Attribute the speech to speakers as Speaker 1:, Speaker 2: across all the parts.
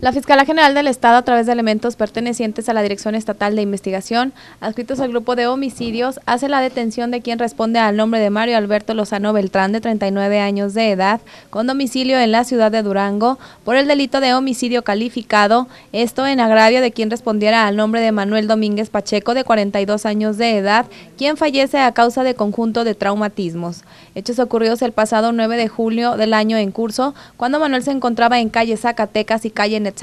Speaker 1: La Fiscalía General del Estado, a través de elementos pertenecientes a la Dirección Estatal de Investigación, adscritos al grupo de homicidios, hace la detención de quien responde al nombre de Mario Alberto Lozano Beltrán, de 39 años de edad, con domicilio en la ciudad de Durango, por el delito de homicidio calificado, esto en agravio de quien respondiera al nombre de Manuel Domínguez Pacheco, de 42 años de edad, quien fallece a causa de conjunto de traumatismos. Hechos ocurridos el pasado 9 de julio del año en curso, cuando Manuel se encontraba en calle Zacatecas y calle en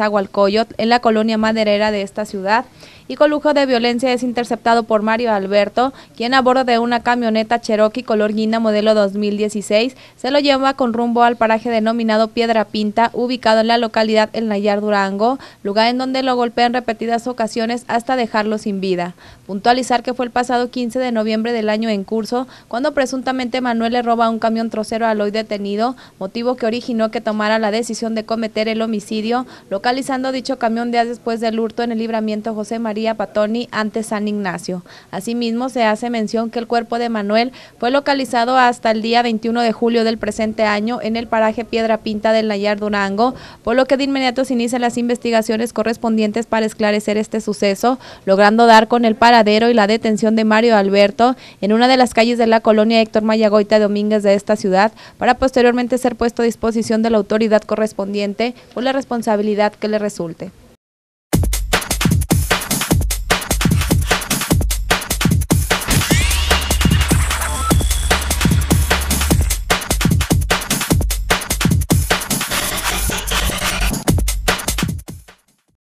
Speaker 1: en la colonia maderera de esta ciudad, y con lujo de violencia es interceptado por Mario Alberto, quien a bordo de una camioneta Cherokee color guinda modelo 2016 se lo lleva con rumbo al paraje denominado Piedra Pinta, ubicado en la localidad El Nayar Durango, lugar en donde lo golpean repetidas ocasiones hasta dejarlo sin vida. Puntualizar que fue el pasado 15 de noviembre del año en curso, cuando presuntamente Manuel le roba un camión trocero al hoy detenido, motivo que originó que tomara la decisión de cometer el homicidio, localizando dicho camión días después del hurto en el libramiento José María Patoni ante San Ignacio. Asimismo, se hace mención que el cuerpo de Manuel fue localizado hasta el día 21 de julio del presente año en el paraje Piedra Pinta del Nayar Durango, por lo que de inmediato se inician las investigaciones correspondientes para esclarecer este suceso, logrando dar con el paradero y la detención de Mario Alberto en una de las calles de la colonia Héctor Mayagoita Domínguez de esta ciudad, para posteriormente ser puesto a disposición de la autoridad correspondiente por la responsabilidad que le resulte.